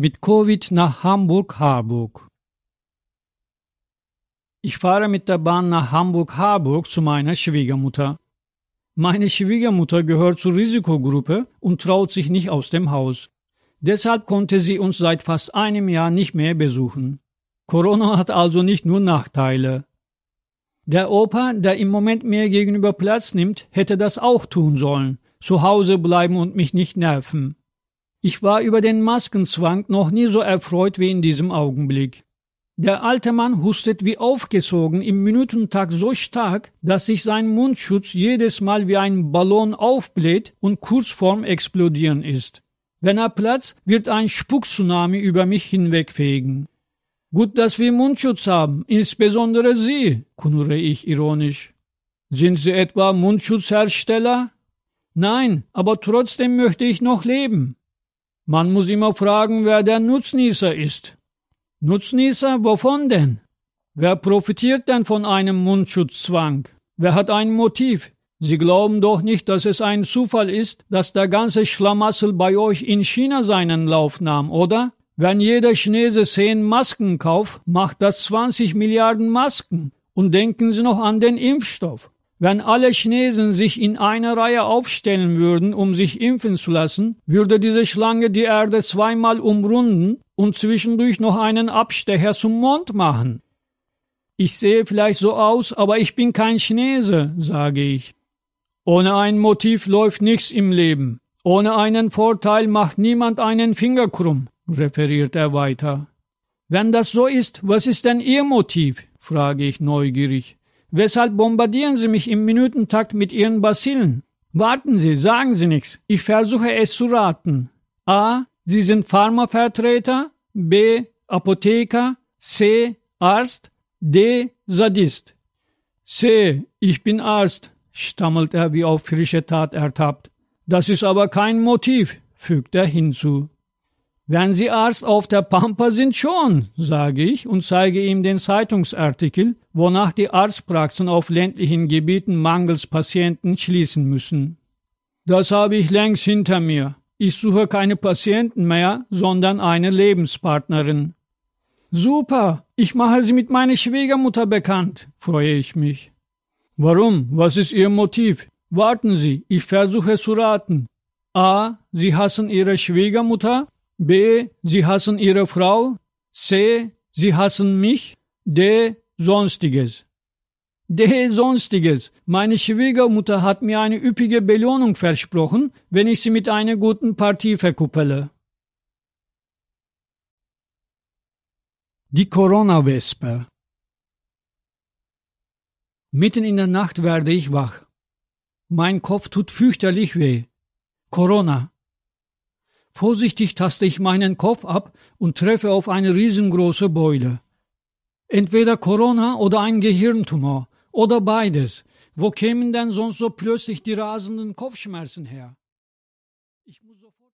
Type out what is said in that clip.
mit Covid nach Hamburg-Harburg. Ich fahre mit der Bahn nach Hamburg-Harburg zu meiner Schwiegermutter. Meine Schwiegermutter gehört zur Risikogruppe und traut sich nicht aus dem Haus. Deshalb konnte sie uns seit fast einem Jahr nicht mehr besuchen. Corona hat also nicht nur Nachteile. Der Opa, der im Moment mir gegenüber Platz nimmt, hätte das auch tun sollen, zu Hause bleiben und mich nicht nerven. Ich war über den Maskenzwang noch nie so erfreut wie in diesem Augenblick. Der alte Mann hustet wie aufgesogen im Minutentakt so stark, dass sich sein Mundschutz jedes Mal wie ein Ballon aufbläht und kurz vorm Explodieren ist. Wenn er platzt, wird ein Spucktsunami über mich hinwegfegen. Gut, dass wir Mundschutz haben, insbesondere Sie, knurre ich ironisch. Sind Sie etwa Mundschutzhersteller? Nein, aber trotzdem möchte ich noch leben. Man muss immer fragen, wer der Nutznießer ist. Nutznießer wovon denn? Wer profitiert denn von einem Mundschutzzwang? Wer hat ein Motiv? Sie glauben doch nicht, dass es ein Zufall ist, dass der ganze Schlamassel bei euch in China seinen Lauf nahm, oder? Wenn jeder Chinese zehn Masken kauft, macht das 20 Milliarden Masken. Und denken Sie noch an den Impfstoff. Wenn alle Chinesen sich in einer Reihe aufstellen würden, um sich impfen zu lassen, würde diese Schlange die Erde zweimal umrunden und zwischendurch noch einen Abstecher zum Mond machen. Ich sehe vielleicht so aus, aber ich bin kein Chinese, sage ich. Ohne ein Motiv läuft nichts im Leben. Ohne einen Vorteil macht niemand einen Finger krumm, referiert er weiter. Wenn das so ist, was ist denn Ihr Motiv? frage ich neugierig. Weshalb bombardieren Sie mich im Minutentakt mit Ihren Basillen? Warten Sie, sagen Sie nichts. Ich versuche es zu raten. A. Sie sind Pharmavertreter. B. Apotheker. C. Arzt. D. Sadist. C. Ich bin Arzt, stammelt er wie auf frische Tat ertappt. Das ist aber kein Motiv, fügt er hinzu. Wenn Sie Arzt auf der Pampa sind schon, sage ich und zeige ihm den Zeitungsartikel, wonach die Arztpraxen auf ländlichen Gebieten mangels Patienten schließen müssen. Das habe ich längst hinter mir. Ich suche keine Patienten mehr, sondern eine Lebenspartnerin. Super, ich mache Sie mit meiner Schwiegermutter bekannt, freue ich mich. Warum? Was ist Ihr Motiv? Warten Sie, ich versuche zu raten. A. Sie hassen Ihre Schwiegermutter B. Sie hassen ihre Frau. C. Sie hassen mich. D. Sonstiges. D. Sonstiges. Meine Schwiegermutter hat mir eine üppige Belohnung versprochen, wenn ich sie mit einer guten Partie verkuppele. Die Corona-Wespe. Mitten in der Nacht werde ich wach. Mein Kopf tut fürchterlich weh. Corona. Vorsichtig taste ich meinen Kopf ab und treffe auf eine riesengroße Beule. Entweder Corona oder ein Gehirntumor oder beides. Wo kämen denn sonst so plötzlich die rasenden Kopfschmerzen her? Ich muss sofort